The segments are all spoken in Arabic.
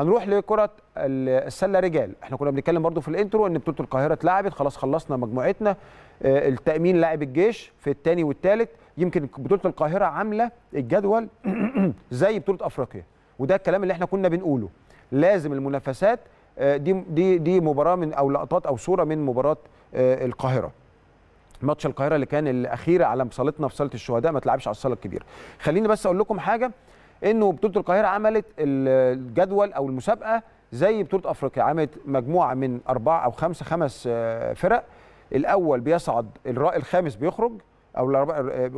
هنروح لكره السله رجال احنا كنا بنتكلم برضو في الانترو ان بطوله القاهره اتلعبت خلاص خلصنا مجموعتنا آه، التامين لاعب الجيش في الثاني والثالث يمكن بطوله القاهره عامله الجدول زي بطوله افريقيا وده الكلام اللي احنا كنا بنقوله لازم المنافسات آه، دي دي دي مباراه من او لقطات او صوره من مباراه آه، القاهره ماتش القاهره اللي كان الاخير على مصالتنا في صاله الشهداء ما تلعبش على الصاله الكبيره خليني بس اقول لكم حاجه انه بطوله القاهره عملت الجدول او المسابقه زي بطوله افريقيا عملت مجموعه من اربعه او خمسه خمس آه، فرق الاول بيصعد الخامس بيخرج او آه،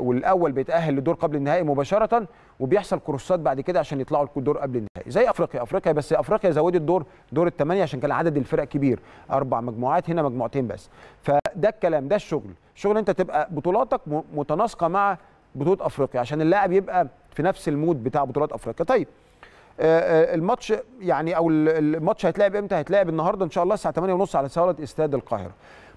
والاول بيتاهل لدور قبل النهائي مباشره وبيحصل كروسات بعد كده عشان يطلعوا الدور قبل النهائي زي افريقيا افريقيا بس افريقيا زودت دور دور الثمانيه عشان كان عدد الفرق كبير اربع مجموعات هنا مجموعتين بس فده الكلام ده الشغل شغل انت تبقى بطولاتك متناسقه مع بطوله افريقيا عشان اللاعب يبقى في نفس المود بتاع بطولات افريقيا طيب آه، آه، الماتش يعني او الماتش هيتلعب امتى هيتلعب النهارده ان شاء الله الساعه 8:30 على صاله استاد القاهره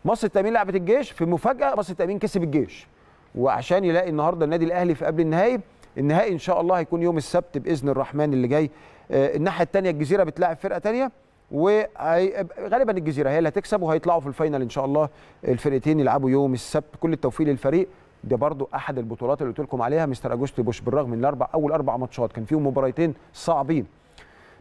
مصر التامين لعبت الجيش في مفاجاه مصر التامين كسب الجيش وعشان يلاقي النهارده النادي الاهلي في قبل النهائي النهائي ان شاء الله هيكون يوم السبت باذن الرحمن اللي جاي آه، الناحيه الثانيه الجزيره بتلاعب فرقه ثانيه وغالبا الجزيره هي اللي هتكسب وهيطلعوا في الفاينل ان شاء الله الفرقتين يلعبوا يوم السبت كل التوفيق للفريق دي برضو احد البطولات اللي قلت لكم عليها مستر اجوستي بوش بالرغم من الاربع اول اربع ماتشات كان فيهم مباراتين صعبين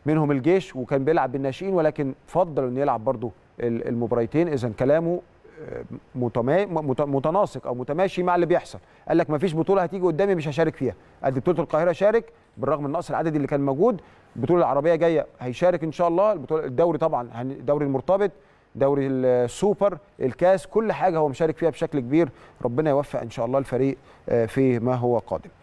منهم الجيش وكان بيلعب بالناشئين ولكن فضل انه يلعب برضو المباراتين اذا كلامه آه، متناسق او متماشي مع اللي بيحصل قال لك ما فيش بطوله هتيجي قدامي مش هشارك فيها ادي بطوله القاهره شارك بالرغم من نقص العدد اللي كان موجود البطوله العربيه جايه هيشارك ان شاء الله البطوله الدوري طبعا الدوري المرتبط دوري السوبر الكاس كل حاجه هو مشارك فيها بشكل كبير ربنا يوفق ان شاء الله الفريق آه، في ما هو قادم